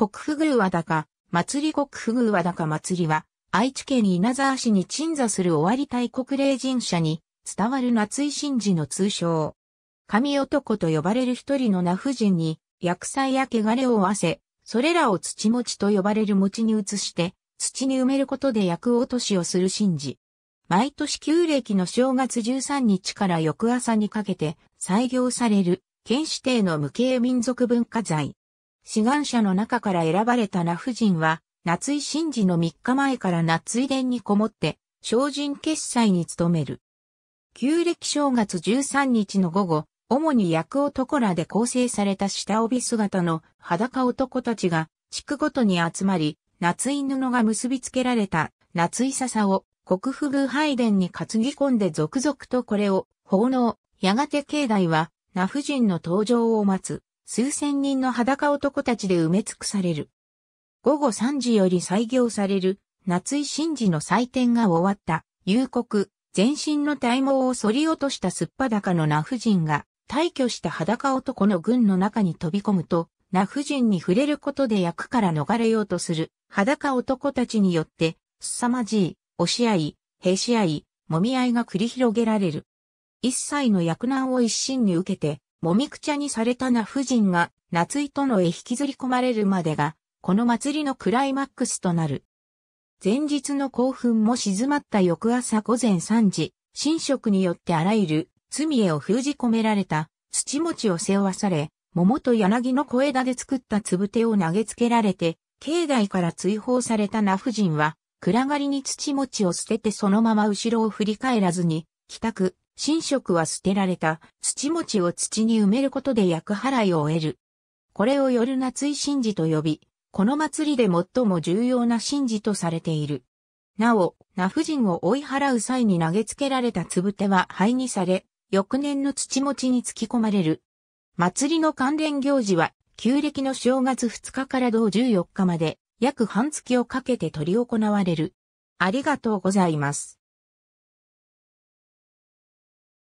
国府宮和高、祭り国府宮和高祭りは、愛知県稲沢市に鎮座する終わり大国霊神社に伝わる夏井神事の通称。神男と呼ばれる一人の名婦人に、薬剤や汚れを合わせ、それらを土持ちと呼ばれる餅に移して、土に埋めることで薬落としをする神事。毎年旧暦の正月13日から翌朝にかけて、採用される、県指定の無形民族文化財。志願者の中から選ばれた那夫人は、夏井真治の3日前から夏井殿にこもって、精進決済に努める。旧暦正月13日の午後、主に役男らで構成された下帯姿の裸男たちが、地区ごとに集まり、夏井布が結びつけられた夏井笹を国府宮拝殿に担ぎ込んで続々とこれを奉納。やがて境内は、那夫人の登場を待つ。数千人の裸男たちで埋め尽くされる。午後3時より採行される、夏井真嗣の祭典が終わった、夕刻、全身の体毛を反り落としたすっぱだかのナフ人が、退去した裸男の軍の中に飛び込むと、ナフ人に触れることで役から逃れようとする、裸男たちによって、凄まじい、押し合い、兵し合い、揉み合いが繰り広げられる。一切の役難を一心に受けて、もみくちゃにされた那夫人が夏井殿へ引きずり込まれるまでが、この祭りのクライマックスとなる。前日の興奮も静まった翌朝午前3時、神職によってあらゆる罪へを封じ込められた土餅を背負わされ、桃と柳の小枝で作ったつぶてを投げつけられて、境内から追放された那夫人は、暗がりに土餅を捨ててそのまま後ろを振り返らずに、帰宅、神職は捨てられた土餅を土に埋めることで厄払いを得る。これを夜夏井神事と呼び、この祭りで最も重要な神事とされている。なお、那夫人を追い払う際に投げつけられたつぶは灰にされ、翌年の土餅に突き込まれる。祭りの関連行事は、旧暦の正月2日から同14日まで、約半月をかけて執り行われる。ありがとうございます。